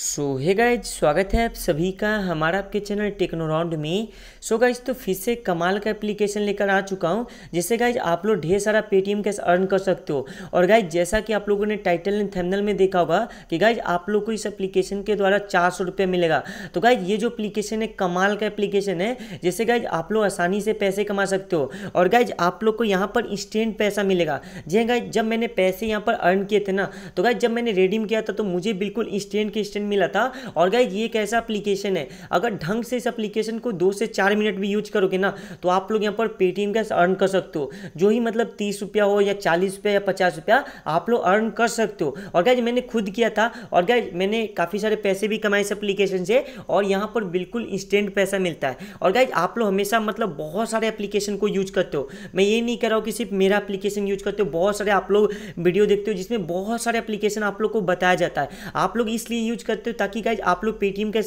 सो hey guys स्वागत है आप सभी का हमारा आपके चैनल टेक्नोराउंड में सो so गाइज तो फिर से कमाल का एप्लीकेशन लेकर आ चुका हूँ जिससे गाइज आप लोग ढेर सारा पेटीएम कैश अर्न कर सकते हो और गाइज जैसा कि आप लोगों ने टाइटल एंड थंबनेल में देखा होगा कि गाइज आप लोग को इस एप्लीकेशन के द्वारा चार सौ मिलेगा तो गाइज ये जो अप्लीकेशन है कमाल का एप्लीकेशन है जिससे गाइज आप लोग आसानी से पैसे कमा सकते हो और गाइज आप लोग को यहाँ पर इंस्टेंट पैसा मिलेगा जी गाइज हाँ जब मैंने पैसे यहाँ पर अर्न किए थे ना तो गाइज जब मैंने रेडीम किया था तो मुझे बिल्कुल इंस्टेंट के इंस्टेंट मिला था और गाइज ये कैसा एप्लीकेशन है अगर ढंग से इस एप्लीकेशन को दो से चार मिनट भी यूज करोगे ना तो आप लोग यहाँ पर पेटीएम कैश अर्न कर सकते हो जो ही मतलब तीस रुपया हो या चालीस रुपया या पचास रुपया आप लोग अर्न कर सकते हो और गाइज मैंने खुद किया था और गाइज मैंने काफ़ी सारे पैसे भी कमाए इस एप्लीकेशन से और यहाँ पर बिल्कुल इंस्टेंट पैसा मिलता है और गाइज आप लोग हमेशा मतलब बहुत सारे एप्लीकेशन को यूज करते हो मैं ये नहीं कह रहा हूँ कि सिर्फ मेरा एप्लीकेशन यूज करते हो बहुत सारे आप लोग वीडियो देखते हो जिसमें बहुत सारे एप्लीकेशन आप लोग को बताया जाता है आप लोग इसलिए यूज करते करते हो ताकि गाइज आप लोग पेटीएम का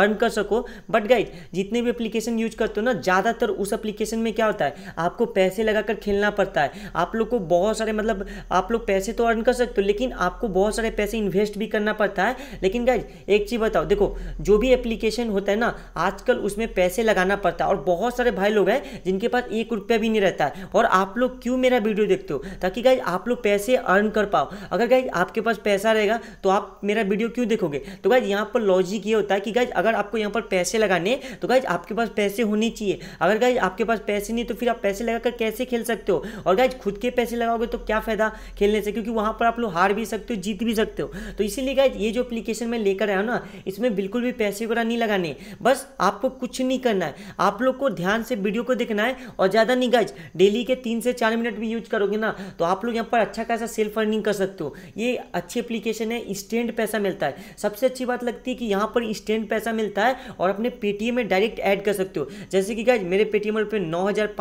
अर्न कर सको बट गाइज जितने भी एप्लीकेशन यूज करते हो ना ज़्यादातर उस एप्लीकेशन में क्या होता है आपको पैसे लगाकर खेलना पड़ता है आप लोग को बहुत सारे मतलब आप लोग पैसे तो अर्न कर सकते हो लेकिन आपको बहुत सारे पैसे इन्वेस्ट भी करना पड़ता है लेकिन गाइज एक चीज़ बताओ देखो जो भी एप्लीकेशन होता है ना आजकल उसमें पैसे लगाना पड़ता है और बहुत सारे भाई लोग हैं जिनके पास एक रुपया भी नहीं रहता है और आप लोग क्यों मेरा वीडियो देखते हो ताकि गाइज आप लोग पैसे अर्न कर पाओ अगर गाइज आपके पास पैसा रहेगा तो आप मेरा वीडियो क्यों देखोगे तो गाइज यहाँ पर लॉजिक ये होता है कि गाइज अगर आपको यहाँ पर पैसे लगाने तो गाइज आपके पास पैसे होने चाहिए अगर गाइज आपके पास पैसे नहीं तो फिर आप पैसे लगाकर कैसे खेल सकते हो और गाइज खुद के पैसे लगाओगे तो क्या फ़ायदा खेलने से क्योंकि वहाँ पर आप लोग हार भी सकते हो जीत भी सकते हो तो इसीलिए गाइज ये जो एप्लीकेशन मैं लेकर आया हूँ ना इसमें बिल्कुल भी पैसे वगैरह नहीं लगाने बस आपको कुछ नहीं करना है आप लोग को ध्यान से वीडियो को देखना है और ज़्यादा नहीं गाइज डेली के तीन से चार मिनट भी यूज करोगे ना तो आप लोग यहाँ पर अच्छा खासा सेल्फ अर्निंग कर सकते हो ये अच्छी एप्लीकेशन है इंस्टेंट पैसा मिलता है सबसे सबसे अच्छी बात लगती है कि यहाँ पर इंस्टेंट पैसा मिलता है और अपने पेटीएम में डायरेक्ट ऐड कर सकते हो जैसे कि गाइज मेरे पेटीएम पे नौ हज़ार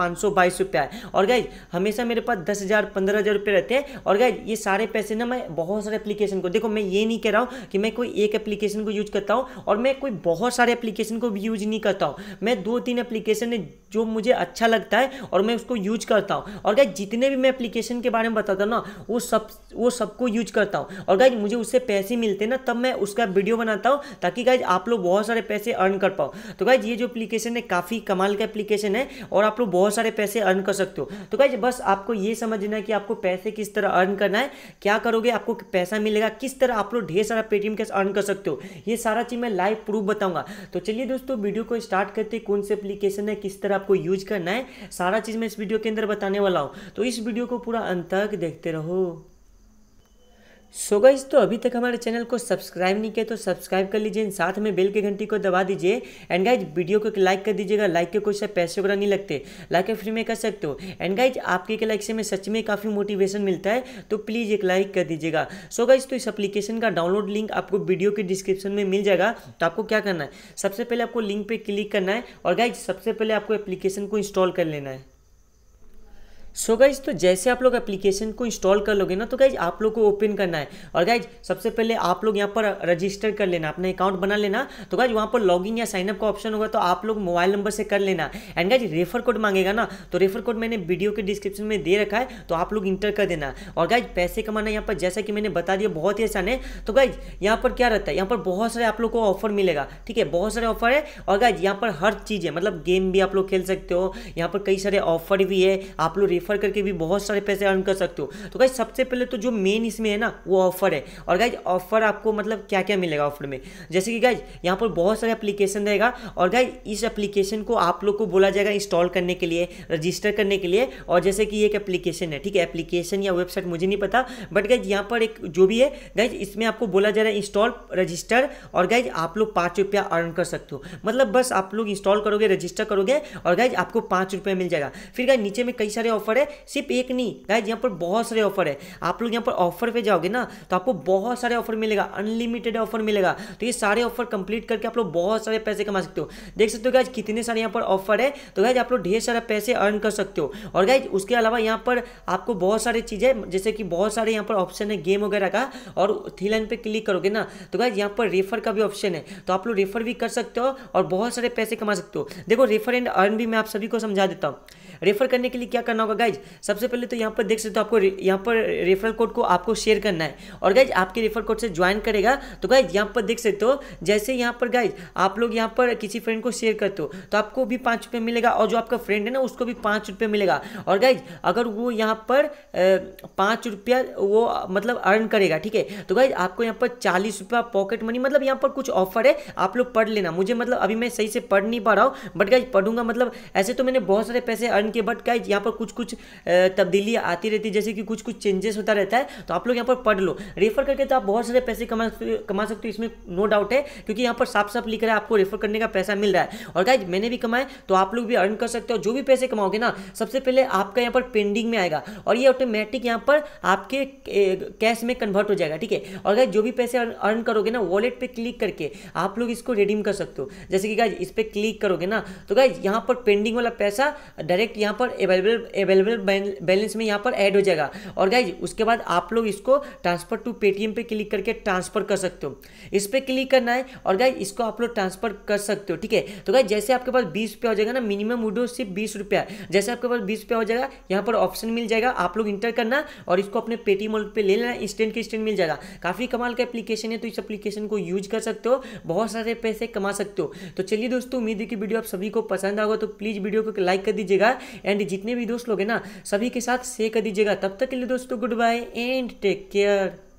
रुपया है और गाइज हमेशा मेरे पास दस हज़ार पंद्रह हज़ार रहते हैं और गाइज ये सारे पैसे ना मैं बहुत सारे एप्लीकेशन को देखो मैं ये नहीं कह रहा हूँ कि मैं कोई एक एप्लीकेशन को यूज करता हूँ और मैं कोई बहुत सारे एप्लीकेशन को भी यूज नहीं करता हूँ मैं दो तीन एप्लीकेशन है जो मुझे अच्छा लगता है और मैं उसको यूज करता हूँ और गाइज जितने भी मैं एप्लीकेशन के बारे में बताता हूँ ना वो सब वो सबको यूज करता हूँ और गाइज मुझे उससे पैसे मिलते ना तब मैं उसका साथ वीडियो बनाता हूँ ताकि गाइज आप लोग बहुत सारे पैसे अर्न कर पाओ तो गाइज ये जो एप्लीकेशन है काफ़ी कमाल का एप्लीकेशन है और आप लोग बहुत सारे पैसे अर्न कर सकते हो तो गाइज बस आपको ये समझना है कि आपको पैसे किस तरह अर्न करना है क्या करोगे आपको पैसा मिलेगा किस तरह आप लोग ढेर सारा पेटीएम कैसे अर्न कर सकते हो ये सारा चीज़ मैं लाइव प्रूफ बताऊंगा तो चलिए दोस्तों वीडियो को स्टार्ट करते कौन से एप्लीकेशन है किस तरह आपको यूज करना है सारा चीज़ मैं इस वीडियो के अंदर बताने वाला हूँ तो इस वीडियो को पूरा अंत तक देखते रहो सो गाइस तो अभी तक हमारे चैनल को सब्सक्राइब नहीं किया तो सब्सक्राइब कर लीजिए साथ में बेल के घंटी को दबा दीजिए एंड गाइज वीडियो को लाइक कर दीजिएगा लाइक के कोई सा पैसे वगैरह नहीं लगते लाइक फ्री में कर सकते हो एंड गाइज आपके एक लाइक से हमें सच में काफ़ी मोटिवेशन मिलता है तो प्लीज़ एक लाइक कर दीजिएगा सो गाइज तो इस अपलीकेशन का डाउनलोड लिंक आपको वीडियो के डिस्क्रिप्शन में मिल जाएगा तो आपको क्या करना है सबसे पहले आपको लिंक पर क्लिक करना है और गाइज सबसे पहले आपको एप्लीकेशन को इंस्टॉल कर लेना है सो so गाइज तो जैसे आप लोग एप्लीकेशन को इंस्टॉल कर लोगे ना तो गाइज आप लोग को ओपन करना है और गाइज सबसे पहले आप लोग यहाँ पर रजिस्टर कर लेना अपना अकाउंट बना लेना तो गाइज वहाँ पर लॉगिन या साइनअप का ऑप्शन होगा तो आप लोग मोबाइल नंबर से कर लेना एंड गाइज रेफर कोड मांगेगा ना तो रेफर कोड मैंने वीडियो के डिस्क्रिप्शन में दे रखा है तो आप लोग इंटर कर देना और गाइज पैसे कमाना यहाँ पर जैसा कि मैंने बता दिया बहुत ही आसान है तो गाइज यहाँ पर क्या रहता है यहाँ पर बहुत सारे आप लोग को ऑफर मिलेगा ठीक है बहुत सारे ऑफर है और गाइज यहाँ पर हर चीज़ है मतलब गेम भी आप लोग खेल सकते हो यहाँ पर कई सारे ऑफर भी है आप लोग रेफर करके भी बहुत सारे पैसे अर्न कर सकते हो तो गाइज सबसे पहले तो जो मेन इसमें है ना वो ऑफर है और गाइज ऑफर आपको मतलब क्या क्या मिलेगा ऑफर में जैसे कि गाइज यहाँ पर बहुत सारे एप्लीकेशन रहेगा और गाइज इस एप्लीकेशन को आप लोग को बोला जाएगा इंस्टॉल करने के लिए रजिस्टर करने के लिए और जैसे कि एक एप्लीकेशन है ठीक है एप्लीकेशन या वेबसाइट मुझे नहीं पता बट गाइज यहाँ पर एक जो भी है गाइज इसमें आपको बोला जा रहा है इंस्टॉल रजिस्टर और गाइज आप लोग पाँच रुपया अर्न कर सकते हो मतलब बस आप लोग इंस्टॉल करोगे रजिस्टर करोगे और गाइज आपको पाँच रुपया मिल जाएगा फिर गाइज नीचे में कई सारे ऑफर ऑफर है सिर्फ एक नहीं गाइज यहाँ पर बहुत सारे ऑफर है आप लोग यहाँ पर ऑफर पे जाओगे ना तो आपको बहुत सारे ऑफर मिलेगा अनलिमिटेड ऑफर मिलेगा तो ये सारे ऑफर कंप्लीट करके आप लोग बहुत सारे पैसे कमा सकते हो देख सकते हो गाइज कितने सारे यहाँ पर ऑफर है तो गाइज आप लोग ढेर सारा पैसे अर्न कर सकते हो और गाइज उसके अलावा यहाँ पर आपको बहुत सारी चीज़ें जैसे कि बहुत सारे यहाँ पर ऑप्शन है गेम वगैरह का और थ्री लाइन पर क्लिक करोगे ना तो गाइज यहाँ पर रेफर का भी ऑप्शन है तो आप लोग रेफर भी कर सकते हो और बहुत सारे पैसे कमा सकते हो देखो रेफर एंड अर्न भी मैं आप सभी को समझा देता हूँ रेफर करने के लिए क्या करना होगा गाइज सबसे पहले तो यहाँ पर देख सकते हो आपको यहाँ पर रेफरल कोड को आपको शेयर करना है और गाइज आपके रेफरल कोड से ज्वाइन करेगा तो गाइज यहाँ पर देख सकते हो जैसे यहाँ पर गाइज आप लोग यहाँ पर किसी फ्रेंड को शेयर करते हो तो आपको भी पाँच रुपये मिलेगा और जो आपका फ्रेंड है ना उसको भी पाँच रुपये मिलेगा और गाइज अगर वो यहाँ पर पाँच रुपया वो मतलब अर्न करेगा ठीक है तो गाइज आपको यहाँ पर चालीस रुपया पॉकेट मनी मतलब यहाँ पर कुछ ऑफर है आप लोग पढ़ लेना मुझे मतलब अभी मैं सही से पढ़ नहीं पा रहा हूँ बट गाइज पढ़ूंगा मतलब ऐसे तो मैंने बहुत सारे पैसे अर्न किए बट गाइज यहाँ पर कुछ कुछ कुछ तब्दीली आती रहती है जैसे कि कुछ कुछ चेंजेस होता रहता है तो आप लोग यहाँ पर पढ़ लो रेफर करके तो आप बहुत सारे पैसे कमा कमा सकते हो इसमें नो डाउट है क्योंकि यहाँ पर साफ साफ लिख रहा है आपको रेफर करने का पैसा मिल रहा है और गाइज मैंने भी कमाए तो आप लोग भी अर्न कर सकते हो जो भी पैसे कमाओगे ना सबसे पहले आपका यहाँ पर पेंडिंग में आएगा और ये ऑटोमेटिक यहाँ पर आपके कैश में कन्वर्ट हो जाएगा ठीक है और गाइज जो भी पैसे अर्न करोगे ना वॉलेट पर क्लिक करके आप लोग इसको रिडीम कर सकते हो जैसे कि गाइज इस पर क्लिक करोगे ना तो गाइज यहाँ पर पेंडिंग वाला पैसा डायरेक्ट यहाँ पर अवेलेबल अवेलेबल बैलेंस में यहाँ पर ऐड हो जाएगा और गाइज उसके बाद आप लोग इसको ट्रांसफर टू पेटीएम पे क्लिक करके ट्रांसफर कर सकते हो इस पर क्लिक करना है और गाइज इसको आप लोग ट्रांसफर कर सकते हो ठीक है तो गाइज जैसे आपके पास बीस रुपया हो जाएगा ना मिनिमम विडो सिर्फ बीस रुपया जैसे आपके पास बीस रुपया हो जाएगा यहाँ पर ऑप्शन मिल जाएगा आप लोग इंटर करना और इसको अपने पेटीएम वॉलेट पर ले लेना इंस्टेंट के इंस्टेंट मिल जाएगा काफ़ी कमाल का एप्लीकेशन है तो इस एप्लीकेशन को यूज कर सकते हो बहुत सारे पैसे कमा सकते हो तो चलिए दोस्तों उम्मीद है कि वीडियो आप सभी को पसंद आएगा तो प्लीज़ वीडियो को लाइक कर दीजिएगा एंड जितने भी दोस्त लोग ना सभी के साथ शेयर कर दीजिएगा तब तक के लिए दोस्तों goodbye and take care